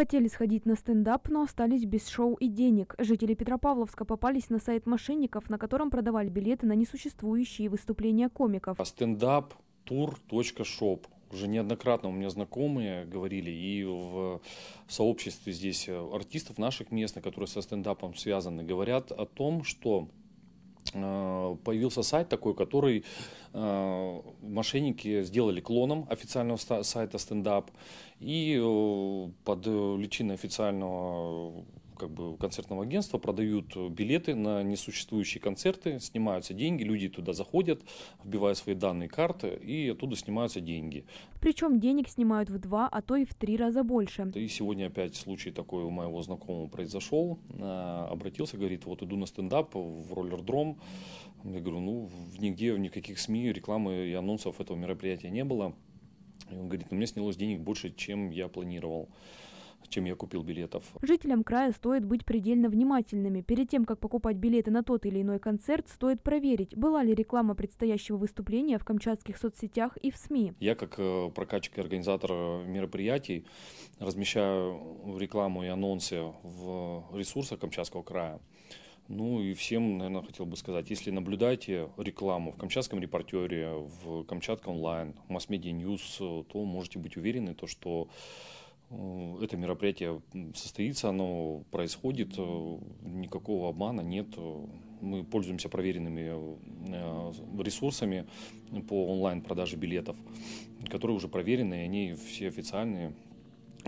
Хотели сходить на стендап, но остались без шоу и денег. Жители Петропавловска попались на сайт мошенников, на котором продавали билеты на несуществующие выступления комиков. А стендап тур.шоп уже неоднократно у меня знакомые говорили, и в сообществе здесь артистов наших местных, которые со стендапом связаны, говорят о том, что Э, появился сайт такой, который э, мошенники сделали клоном официального сайта стендап и э, под личиной официального как бы концертного агентства продают э, билеты на несуществующие концерты, снимаются деньги, люди туда заходят, вбивая свои данные карты, и оттуда снимаются деньги. Причем денег снимают в два, а то и в три раза больше. И сегодня опять случай такой у моего знакомого произошел. Э, обратился, говорит, вот иду на стендап в роллердром. Я говорю, ну, нигде, в никаких СМИ рекламы и анонсов этого мероприятия не было. И он говорит, ну, мне снялось денег больше, чем я планировал чем я купил билетов. Жителям края стоит быть предельно внимательными. Перед тем, как покупать билеты на тот или иной концерт, стоит проверить, была ли реклама предстоящего выступления в камчатских соцсетях и в СМИ. Я, как э, прокачик и организатор э, мероприятий, размещаю рекламу и анонсы в ресурсах Камчатского края. Ну и всем, наверное, хотел бы сказать, если наблюдаете рекламу в Камчатском репортере, в Камчатка онлайн, в масс-медиа ньюс, то можете быть уверены, то, что Э, это мероприятие состоится, оно происходит, э, никакого обмана нет. Мы пользуемся проверенными э, ресурсами по онлайн-продаже билетов, которые уже проверены, и они все официальные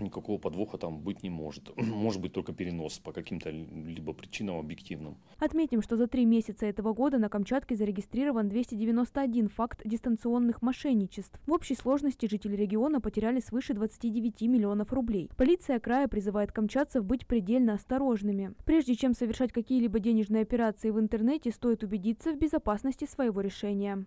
никакого подвоха там быть не может. Может быть только перенос по каким-то либо причинам объективным. Отметим, что за три месяца этого года на Камчатке зарегистрирован 291 факт дистанционных мошенничеств. В общей сложности жители региона потеряли свыше 29 миллионов рублей. Полиция края призывает камчатцев быть предельно осторожными. Прежде чем совершать какие-либо денежные операции в интернете, стоит убедиться в безопасности своего решения.